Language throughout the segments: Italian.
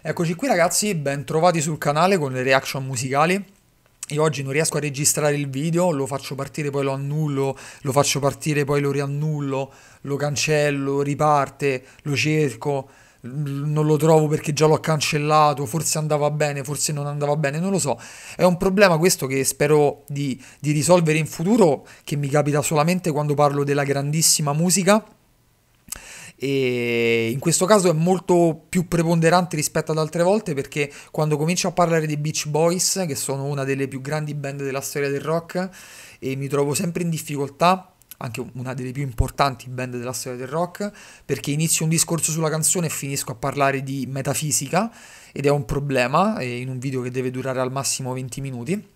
Eccoci qui ragazzi, ben trovati sul canale con le reaction musicali. Io oggi non riesco a registrare il video, lo faccio partire, poi lo annullo, lo faccio partire, poi lo riannullo, lo cancello, riparte, lo cerco, non lo trovo perché già l'ho cancellato, forse andava bene, forse non andava bene, non lo so. È un problema questo che spero di, di risolvere in futuro, che mi capita solamente quando parlo della grandissima musica e in questo caso è molto più preponderante rispetto ad altre volte perché quando comincio a parlare dei Beach Boys, che sono una delle più grandi band della storia del rock, e mi trovo sempre in difficoltà anche una delle più importanti band della storia del rock, perché inizio un discorso sulla canzone e finisco a parlare di metafisica ed è un problema eh, in un video che deve durare al massimo 20 minuti.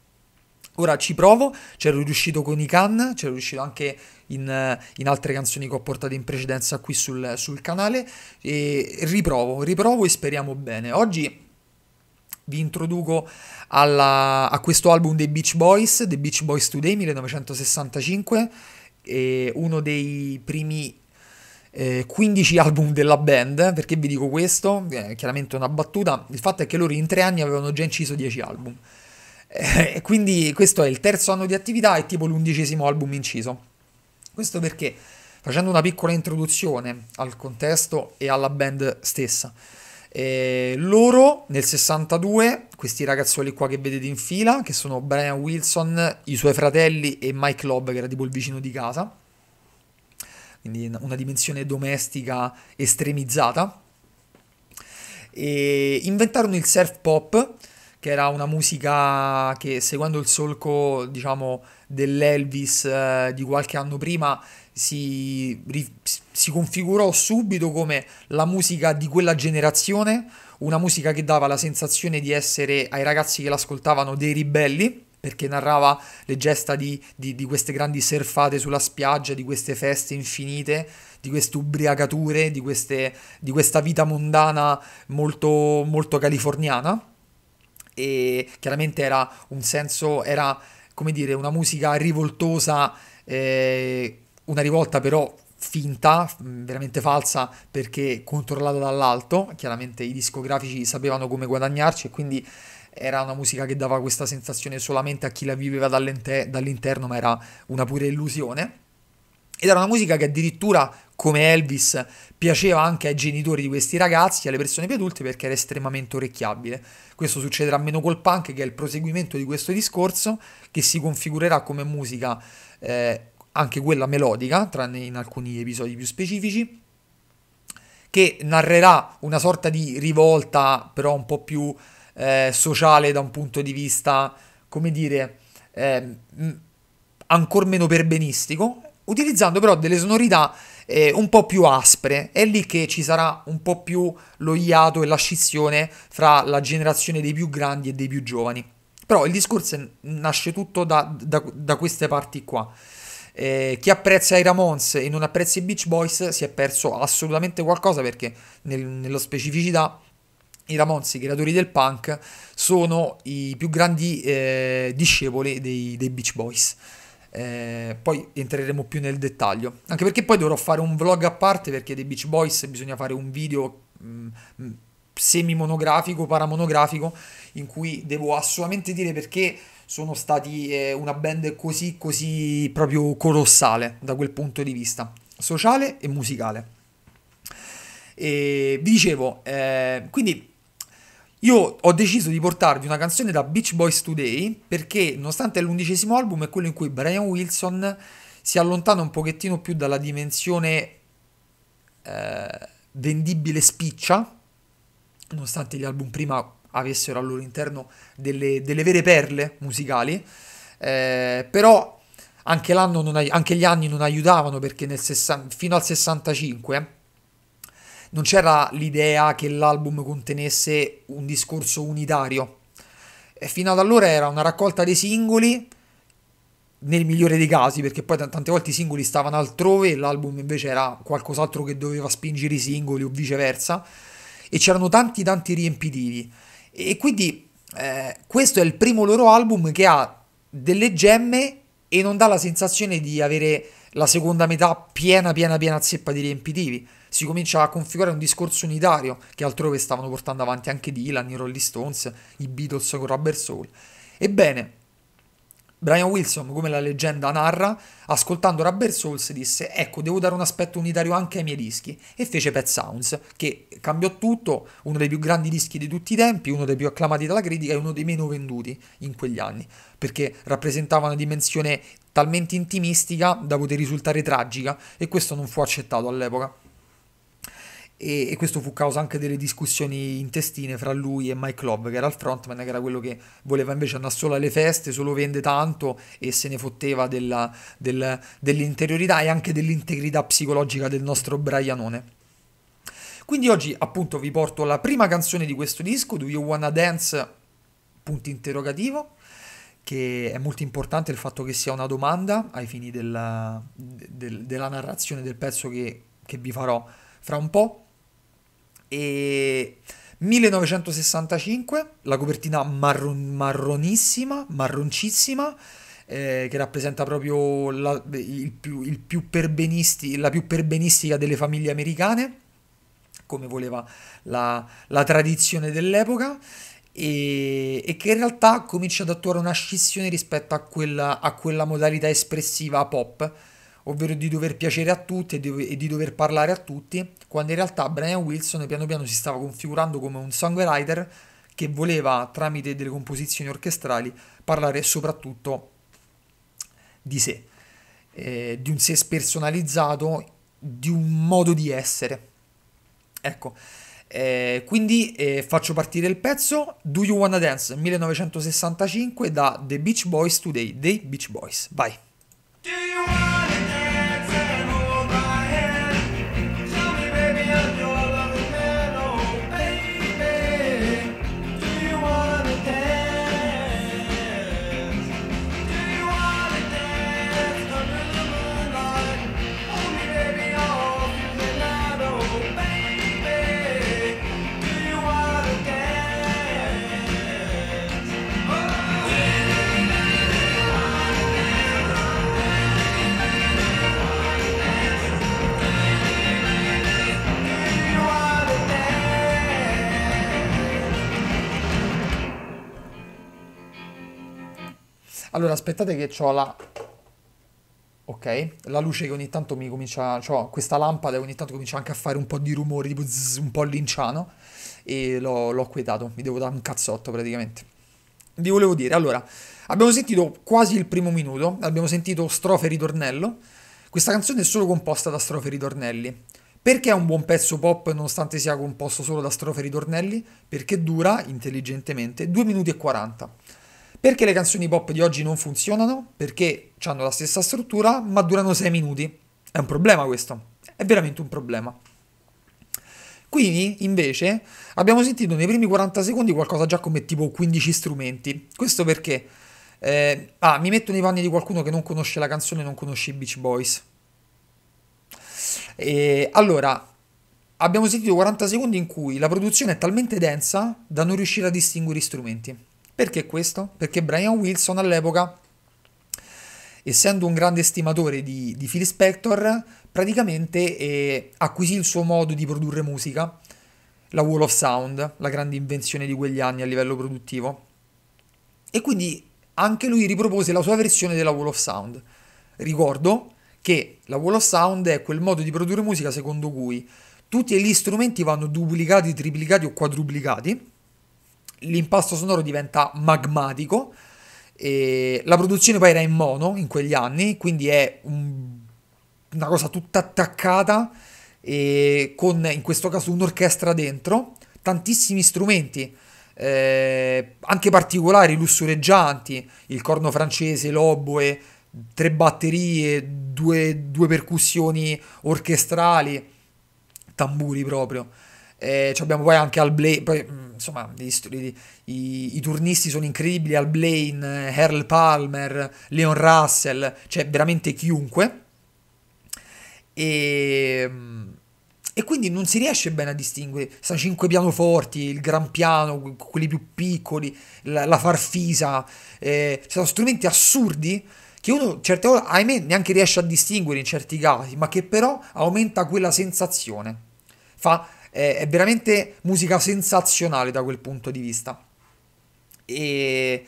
Ora ci provo, c'ero riuscito con i Can, c'ero riuscito anche in, in, altre canzoni che ho portato in precedenza qui sul, sul canale e riprovo, riprovo e speriamo bene. Oggi vi introduco alla, a questo album dei Beach Boys, The Beach Boys Today 1965, uno dei primi eh, 15 album della band, perché vi dico questo? Eh, chiaramente una battuta, il fatto è che loro in tre anni avevano già inciso 10 album. Eh, e quindi questo è il terzo anno di attività e tipo l'undicesimo album inciso. Questo perché facendo una piccola introduzione al contesto e alla band stessa. E eh, loro nel 62, questi ragazzuoli qua che vedete in fila, che sono Brian Wilson, i suoi fratelli e Mike Lobb, che era tipo il vicino di casa, quindi una dimensione domestica estremizzata, e inventarono il surf pop che era una musica che seguendo il solco, diciamo, dell'Elvis eh, di qualche anno prima si, si configurò subito come la musica di quella generazione, una musica che dava la sensazione di essere ai ragazzi che l'ascoltavano dei ribelli perché narrava le gesta di, di, di, queste grandi surfate sulla spiaggia, di queste feste infinite, di queste ubriacature, di, queste, di questa vita mondana molto, molto californiana e chiaramente era un senso, era come dire una musica rivoltosa, eh, una rivolta però finta, veramente falsa perché controllata dall'alto, chiaramente i discografici sapevano come guadagnarci e quindi era una musica che dava questa sensazione solamente a chi la viveva dall'interno, ma era una pura illusione. Ed era una musica che addirittura come Elvis piaceva anche ai genitori di questi ragazzi, alle persone più adulte, perché era estremamente orecchiabile. Questo succederà meno col punk, che è il proseguimento di questo discorso, che si configurerà come musica eh, anche quella melodica, tranne in alcuni episodi più specifici, che narrerà una sorta di rivolta, però un po' più eh, sociale da un punto di vista, come dire, eh, ancora meno perbenistico, utilizzando però delle sonorità eh, un po' più aspre, è lì che ci sarà un po' più lo iato e la scissione fra la generazione dei più grandi e dei più giovani. Però il discorso nasce tutto da, da, da queste parti qua. Eh, chi apprezza i Ramones e non apprezza i Beach Boys si è perso assolutamente qualcosa perché nel, nello specificità i Ramones, i creatori del punk, sono i più grandi eh, discepoli dei, dei Beach Boys. Eh, poi entreremo più nel dettaglio. Anche perché poi dovrò fare un vlog a parte perché dei Beach Boys bisogna fare un video mh, mm, mm, semi monografico, paramonografico, in cui devo assolutamente dire perché sono stati eh, una band così, così proprio colossale da quel punto di vista, sociale e musicale. E vi dicevo, eh, quindi io ho deciso di portarvi una canzone da Beach Boys Today perché, nonostante è l'undicesimo album, è quello in cui Brian Wilson si allontana un pochettino più dalla dimensione eh, vendibile spiccia, nonostante gli album prima avessero al loro interno delle, delle vere perle musicali, eh, però anche, anche, gli anni non aiutavano perché 60, fino al 65 non c'era l'idea che l'album contenesse un discorso unitario. E fino ad allora era una raccolta dei singoli, nel migliore dei casi, perché poi t- tante volte i singoli stavano altrove e l'album invece era qualcos'altro che doveva spingere i singoli o viceversa, e c'erano tanti tanti riempitivi. E quindi eh, questo è il primo loro album che ha delle gemme e non dà la sensazione di avere la seconda metà piena piena piena zeppa di riempitivi si comincia a configurare un discorso unitario che altrove stavano portando avanti anche Dylan, i Rolling Stones, i Beatles con Rubber Soul. Ebbene, Brian Wilson, come la leggenda narra, ascoltando Rubber Souls disse ecco, devo dare un aspetto unitario anche ai miei dischi e fece Pet Sounds, che cambiò tutto, uno dei più grandi dischi di tutti i tempi, uno dei più acclamati dalla critica e uno dei meno venduti in quegli anni, perché rappresentava una dimensione talmente intimistica da poter risultare tragica e questo non fu accettato all'epoca e, e, questo fu causa anche delle discussioni intestine fra lui e Mike Love che era il frontman che era quello che voleva invece andare solo alle feste solo vende tanto e se ne fotteva della, del, dell'interiorità e anche dell'integrità psicologica del nostro Brianone quindi oggi appunto vi porto la prima canzone di questo disco Do You Wanna Dance? punto interrogativo che è molto importante il fatto che sia una domanda ai fini della, del, della narrazione del pezzo che, che vi farò fra un po'. E 1965, la copertina marron- marronissima, marroncissima, eh, che rappresenta proprio la, il più, il più la più perbenistica delle famiglie americane, come voleva la, la tradizione dell'epoca. E, e, che in realtà comincia ad attuare una scissione rispetto a quella, a quella modalità espressiva pop ovvero di dover piacere a tutti e di, dover parlare a tutti, quando in realtà Brian Wilson piano piano si stava configurando come un songwriter che voleva tramite delle composizioni orchestrali parlare soprattutto di sé, eh, di un sé spersonalizzato, di un modo di essere. Ecco, eh, quindi eh, faccio partire il pezzo Do You Wanna Dance 1965 da The Beach Boys Today, dei Beach Boys. Vai. Allora, aspettate che ho la... Ok, la luce che ogni tanto mi comincia... Cioè, questa lampada ogni tanto comincia anche a fare un po' di rumori, tipo zzz, un po' linciano. E l'ho quietato, mi devo dare un cazzotto praticamente. Vi volevo dire, allora, abbiamo sentito quasi il primo minuto, abbiamo sentito strofe ritornello. Questa canzone è solo composta da strofe ritornelli. Perché è un buon pezzo pop nonostante sia composto solo da strofe ritornelli? Perché dura, intelligentemente, 2 minuti e 40. Perché le canzoni pop di oggi non funzionano? Perché hanno la stessa struttura ma durano 6 minuti. È un problema questo, è veramente un problema. Qui invece abbiamo sentito nei primi 40 secondi qualcosa già come tipo 15 strumenti. Questo perché eh, ah, mi metto nei panni di qualcuno che non conosce la canzone, non conosce i Beach Boys. E, allora, abbiamo sentito 40 secondi in cui la produzione è talmente densa da non riuscire a distinguere gli strumenti. Perché questo? Perché Brian Wilson all'epoca, essendo un grande stimatore di, di Phil Spector, praticamente eh, acquisì il suo modo di produrre musica, la Wall of Sound, la grande invenzione di quegli anni a livello produttivo. E quindi anche lui ripropose la sua versione della Wall of Sound. Ricordo che la Wall of Sound è quel modo di produrre musica secondo cui tutti gli strumenti vanno duplicati, triplicati o quadruplicati l'impasto sonoro diventa magmatico. E la produzione poi era in mono in quegli anni, quindi è un, una cosa tutta attaccata con in questo caso un'orchestra dentro, tantissimi strumenti. Eh, anche particolari, lussureggianti, il corno francese, l'oboe, tre batterie, due, due percussioni orchestrali, tamburi proprio. Eh, abbiamo poi anche Al Blaine, poi, mm, insomma, i, i, i, i, turnisti sono incredibili, Al Blaine, Earl eh, Palmer, Leon Russell, cioè veramente chiunque. E, mm, e, quindi non si riesce bene a distinguere. Sono cinque pianoforti, il gran piano, quelli più piccoli, la, la farfisa, eh, sono strumenti assurdi che uno certe volte, ahimè, neanche riesce a distinguere in certi casi, ma che però aumenta quella sensazione. Fa eh, è veramente musica sensazionale da quel punto di vista. E,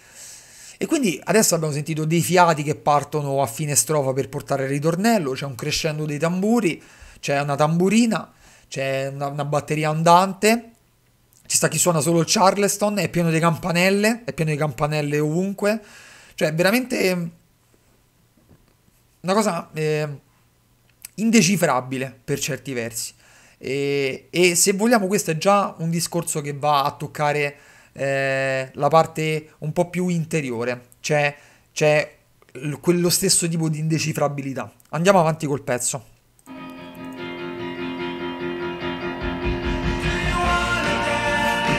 e, quindi adesso abbiamo sentito dei fiati che partono a fine strofa per portare il ritornello, c'è un crescendo dei tamburi, c'è una tamburina, c'è una, una batteria andante, ci sta chi suona solo il Charleston, è pieno di campanelle, è pieno di campanelle ovunque, cioè veramente mm, una cosa eh, indecifrabile per certi versi. E, e, se vogliamo questo è già un discorso che va a toccare eh, la parte un po' più interiore, c'è, c'è quello stesso tipo di indecifrabilità. Andiamo avanti col pezzo. Il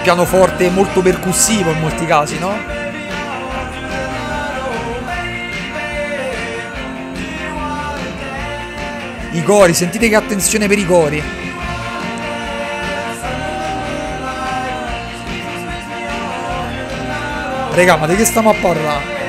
pianoforte molto percussivo in molti casi, no? I cori, sentite che attenzione per i cori. Raga, ma di che stiamo a parlare?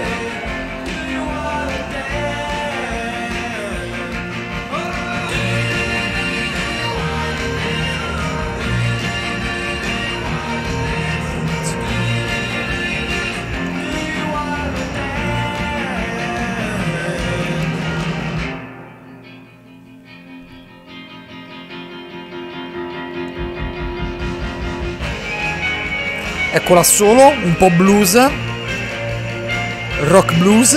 Eccola solo, un po' blues. Rock blues.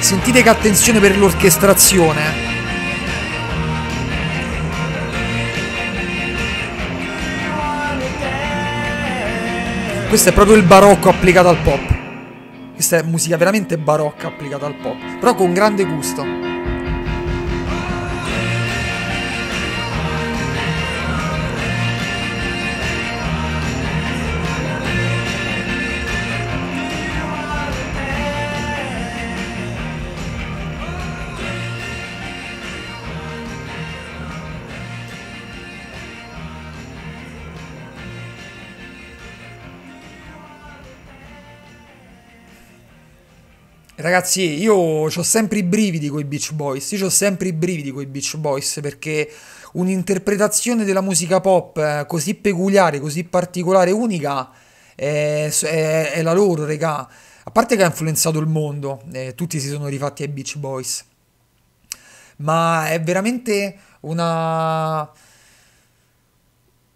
Sentite che attenzione per l'orchestrazione. Questo è proprio il barocco applicato al pop. Questa è musica veramente barocca applicata al pop, però con grande gusto. Ragazzi, io ho sempre i brividi con i Beach Boys, io ho sempre i brividi con i Beach Boys perché un'interpretazione della musica pop eh, così peculiare, così particolare, unica, è, è, è la loro, regà. A parte che ha influenzato il mondo, eh, tutti si sono rifatti ai Beach Boys, ma è veramente una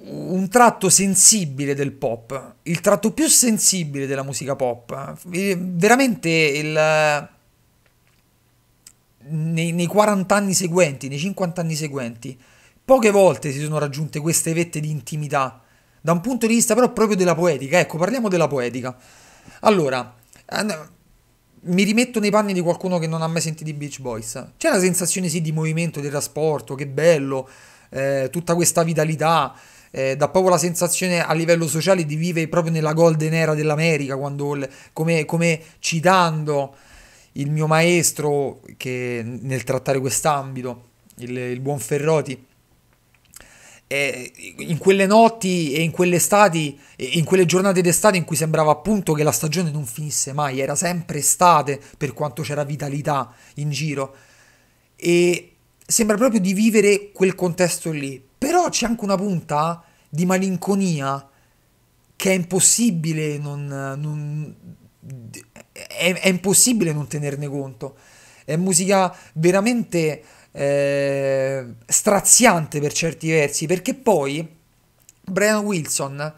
un tratto sensibile del pop, il tratto più sensibile della musica pop. Veramente il, nei, nei 40 anni seguenti, nei 50 anni seguenti, poche volte si sono raggiunte queste vette di intimità, da un punto di vista però proprio della poetica. Ecco, parliamo della poetica. Allora, mi rimetto nei panni di qualcuno che non ha mai sentito i Beach Boys. C'è la sensazione sì di movimento, di trasporto, che bello, eh, tutta questa vitalità eh, dà proprio la sensazione a livello sociale di vivere proprio nella golden era dell'America, quando, come, come citando il mio maestro che nel trattare quest'ambito, il, il buon Ferroti, eh, in quelle notti e in quelle estati, in quelle giornate d'estate in cui sembrava appunto che la stagione non finisse mai, era sempre estate per quanto c'era vitalità in giro e sembra proprio di vivere quel contesto lì, però c'è anche una punta di malinconia che è impossibile non, non è, è, impossibile non tenerne conto. È musica veramente eh, straziante per certi versi, perché poi Brian Wilson,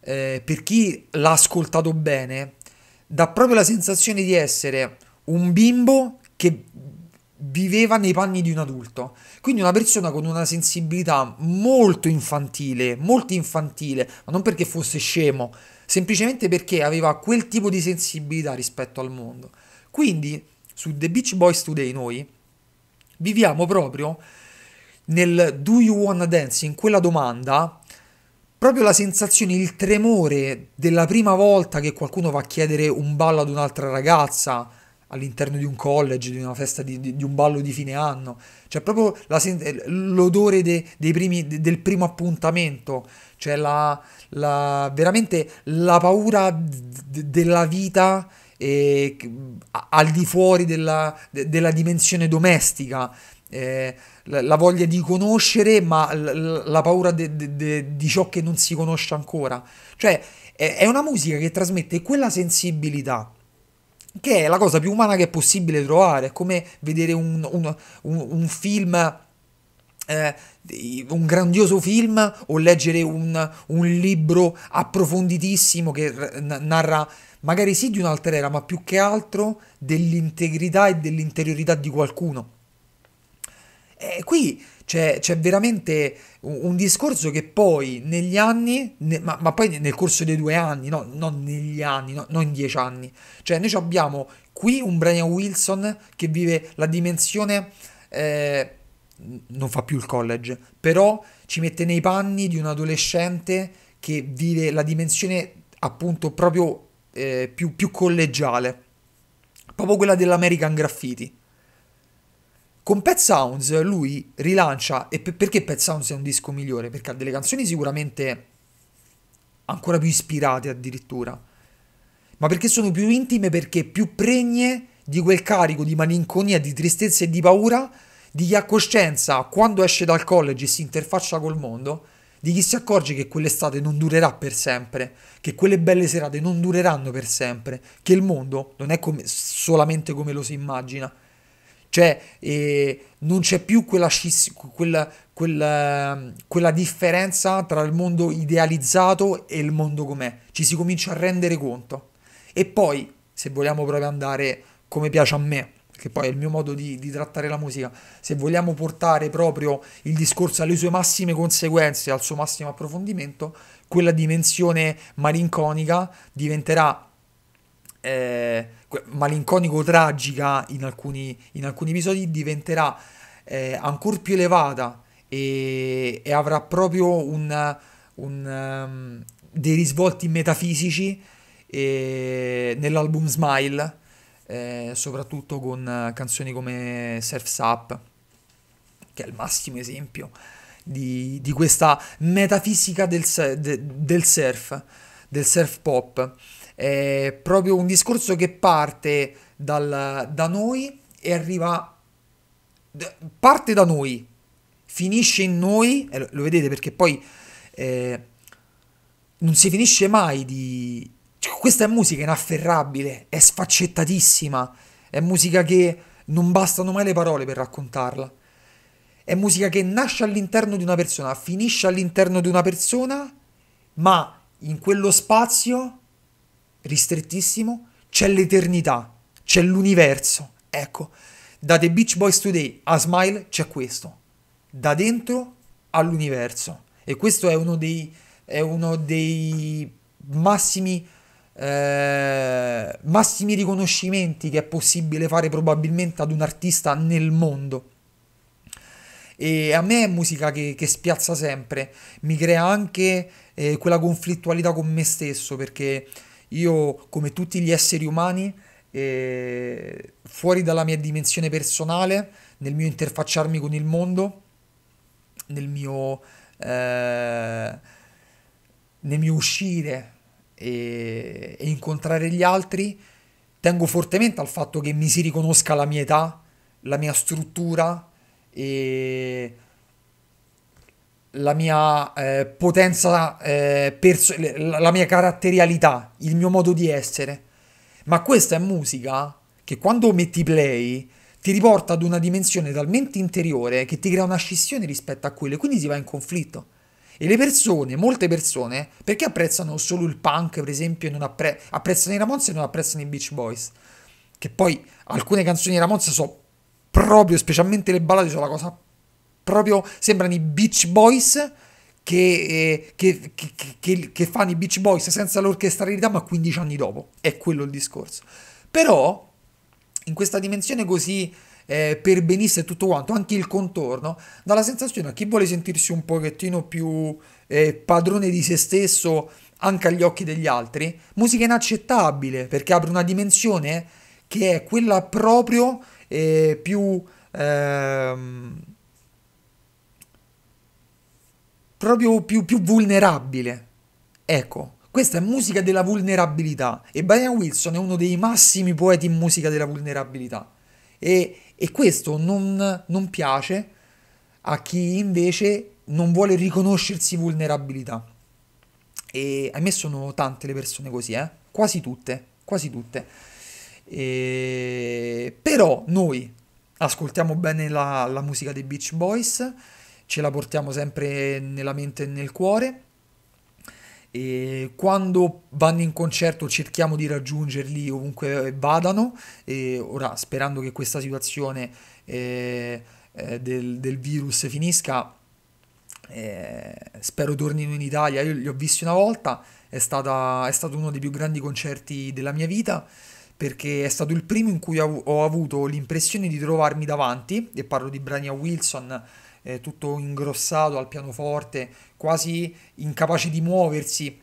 eh, per chi l'ha ascoltato bene, dà proprio la sensazione di essere un bimbo che viveva nei panni di un adulto. Quindi una persona con una sensibilità molto infantile, molto infantile, ma non perché fosse scemo, semplicemente perché aveva quel tipo di sensibilità rispetto al mondo. Quindi su The Beach Boys Today noi viviamo proprio nel Do You Wanna Dance, in quella domanda, proprio la sensazione, il tremore della prima volta che qualcuno va a chiedere un ballo ad un'altra ragazza, all'interno di un college, di una festa, di, di, di un ballo di fine anno. C'è cioè, proprio la, eh, l'odore de, primi, de, del primo appuntamento, cioè la, la, veramente la paura d- della vita eh, al di fuori della, de, della dimensione domestica. Eh, la, la voglia di conoscere, ma la paura di ciò che non si conosce ancora. Cioè, è, è una musica che trasmette quella sensibilità che è la cosa più umana che è possibile trovare, è come vedere un, un, un, un film, eh, un grandioso film o leggere un, libro approfonditissimo che r- narra magari sì di un'altra era, ma più che altro dell'integrità e dell'interiorità di qualcuno. E eh, qui c'è, c'è veramente un, discorso che poi negli anni, ne, ma, ma, poi nel corso dei due anni, no, non negli anni, no, non in dieci anni. Cioè noi abbiamo qui un Brian Wilson che vive la dimensione... Eh, non fa più il college, però ci mette nei panni di un adolescente che vive la dimensione appunto proprio eh, più, più collegiale, proprio quella dell'American Graffiti. Con Pet Sounds lui rilancia, e per, perché Pet Sounds è un disco migliore? Perché ha delle canzoni sicuramente ancora più ispirate addirittura, ma perché sono più intime, perché più pregne di quel carico di malinconia, di tristezza e di paura di chi ha coscienza quando esce dal college e si interfaccia col mondo, di chi si accorge che quell'estate non durerà per sempre, che quelle belle serate non dureranno per sempre, che il mondo non è come, solamente come lo si immagina, cioè, eh, non c'è più quella, quella, quella, quella, differenza tra il mondo idealizzato e il mondo com'è. Ci si comincia a rendere conto. E poi, se vogliamo proprio andare come piace a me, che poi è il mio modo di, di trattare la musica, se vogliamo portare proprio il discorso alle sue massime conseguenze, al suo massimo approfondimento, quella dimensione malinconica diventerà eh, malinconico-tragica in alcuni, in alcuni, episodi diventerà eh, ancora più elevata e, e avrà proprio un, un, um, dei risvolti metafisici eh, nell'album Smile, eh, soprattutto con canzoni come Surf's Up, che è il massimo esempio di, di questa metafisica del, de, del surf, del surf pop. È proprio un discorso che parte dal, da noi e arriva... parte da noi, finisce in noi, e lo vedete perché poi eh, non si finisce mai di... Cioè, questa è musica inafferrabile, è sfaccettatissima, è musica che non bastano mai le parole per raccontarla. È musica che nasce all'interno di una persona, finisce all'interno di una persona, ma in quello spazio ristrettissimo, c'è l'eternità, c'è l'universo. Ecco, da The Beach Boys Today a Smile c'è questo, da dentro all'universo. E questo è uno dei, è uno dei massimi, eh, massimi riconoscimenti che è possibile fare probabilmente ad un artista nel mondo. E a me è musica che, che spiazza sempre, mi crea anche eh, quella conflittualità con me stesso perché io, come tutti gli esseri umani, eh, fuori dalla mia dimensione personale, nel mio interfacciarmi con il mondo, nel mio, eh, nel mio uscire e, e incontrare gli altri, tengo fortemente al fatto che mi si riconosca la mia età, la mia struttura e la mia eh, potenza, eh, perso- la mia caratterialità, il mio modo di essere. Ma questa è musica che quando metti play ti riporta ad una dimensione talmente interiore che ti crea una scissione rispetto a quello e quindi si va in conflitto. E le persone, molte persone, perché apprezzano solo il punk, per esempio, e non appre- apprezzano i Ramones e non apprezzano i Beach Boys? Che poi alcune canzoni di Ramones sono proprio, specialmente le ballate, sono la cosa più proprio sembrano i Beach Boys che, eh, che, che, che, fanno i Beach Boys senza l'orchestralità ma 15 anni dopo, è quello il discorso. Però in questa dimensione così eh, per benissimo e tutto quanto, anche il contorno, dà la sensazione a chi vuole sentirsi un pochettino più eh, padrone di se stesso anche agli occhi degli altri, musica inaccettabile perché apre una dimensione che è quella proprio eh, più... Ehm, proprio più, più vulnerabile. Ecco, questa è musica della vulnerabilità e Brian Wilson è uno dei massimi poeti in musica della vulnerabilità. E, e questo non, non piace a chi invece non vuole riconoscersi vulnerabilità. E a me sono tante le persone così, eh? quasi tutte, quasi tutte. E... Però noi ascoltiamo bene la, la musica dei Beach Boys ce la portiamo sempre nella mente e nel cuore. E quando vanno in concerto cerchiamo di raggiungerli ovunque vadano, e ora sperando che questa situazione eh, eh, del, del virus finisca, eh, spero tornino in Italia. Io li ho visti una volta, è, stata, è, stato uno dei più grandi concerti della mia vita perché è stato il primo in cui ho avuto l'impressione di trovarmi davanti, e parlo di Brania Wilson, eh, tutto ingrossato al pianoforte, quasi incapace di muoversi,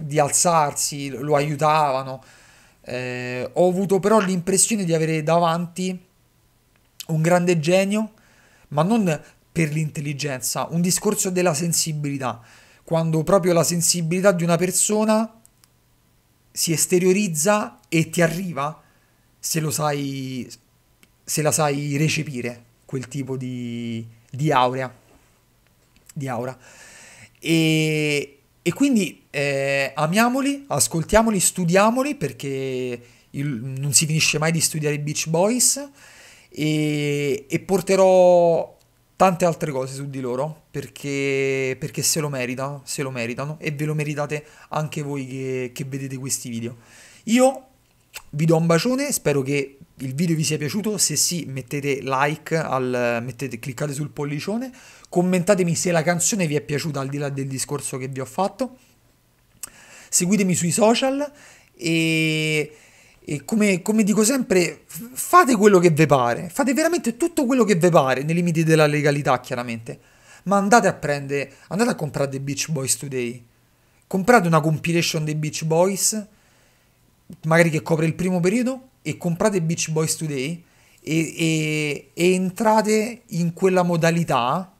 di alzarsi, lo aiutavano. Eh, ho avuto però l'impressione di avere davanti un grande genio, ma non per l'intelligenza, un discorso della sensibilità, quando proprio la sensibilità di una persona si esteriorizza e ti arriva se lo sai se la sai recepire quel tipo di, di Aurea. Di Aura. E, e quindi eh, amiamoli, ascoltiamoli, studiamoli perché il, non si finisce mai di studiare i Beach Boys e, e porterò tante altre cose su di loro perché, perché se lo meritano, se lo meritano e ve lo meritate anche voi che, che vedete questi video. Io vi do un bacione, spero che il video vi sia piaciuto, se sì mettete like, al, mettete, cliccate sul pollicione, commentatemi se la canzone vi è piaciuta al di là del discorso che vi ho fatto, seguitemi sui social e, e come, come, dico sempre fate quello che vi pare, fate veramente tutto quello che vi pare nei limiti della legalità chiaramente, ma andate a prendere, andate a comprare The Beach Boys Today, comprate una compilation dei Beach Boys, magari che copre il primo periodo e comprate Beach Boys Today e, e, e entrate in quella modalità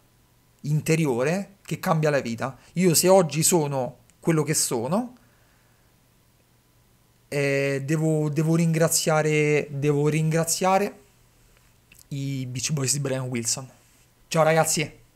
interiore che cambia la vita. Io se oggi sono quello che sono, eh, devo, devo, ringraziare, devo ringraziare i Beach Boys di Brian Wilson. Ciao ragazzi!